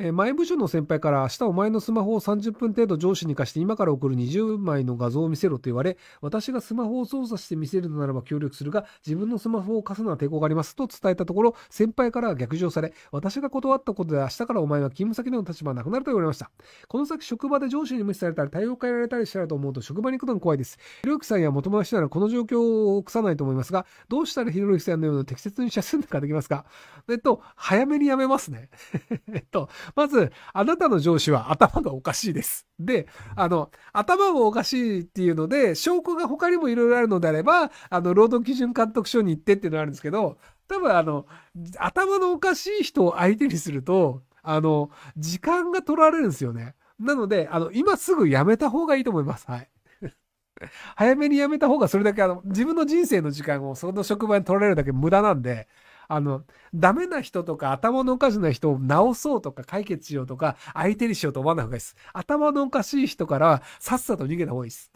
えー、前部署の先輩から明日お前のスマホを30分程度上司に貸して今から送る20枚の画像を見せろと言われ、私がスマホを操作して見せるのならば協力するが、自分のスマホを貸すのは抵抗がありますと伝えたところ、先輩からは逆上され、私が断ったことで明日からお前は勤務先での立場はなくなると言われました。この先職場で上司に無視されたり対応を変えられたりしたらと思うと職場に行くのが怖いです。ひろゆきさんや元回しならこの状況を臆さないと思いますが、どうしたらひろゆきさんのような適切に写真かできますかえっと、早めにやめますね。えっと、まず、あなたの上司は頭がおかしいです。で、あの、頭がおかしいっていうので、証拠が他にもいろいろあるのであれば、あの、労働基準監督署に行ってっていうのがあるんですけど、多分あの、頭のおかしい人を相手にすると、あの、時間が取られるんですよね。なので、あの、今すぐやめた方がいいと思います。はい。早めにやめた方がそれだけあの、自分の人生の時間をその職場に取られるだけ無駄なんで、あの、ダメな人とか頭のおかしな人を直そうとか解決しようとか相手にしようと思わない方がいいです。頭のおかしい人からはさっさと逃げた方がいいです。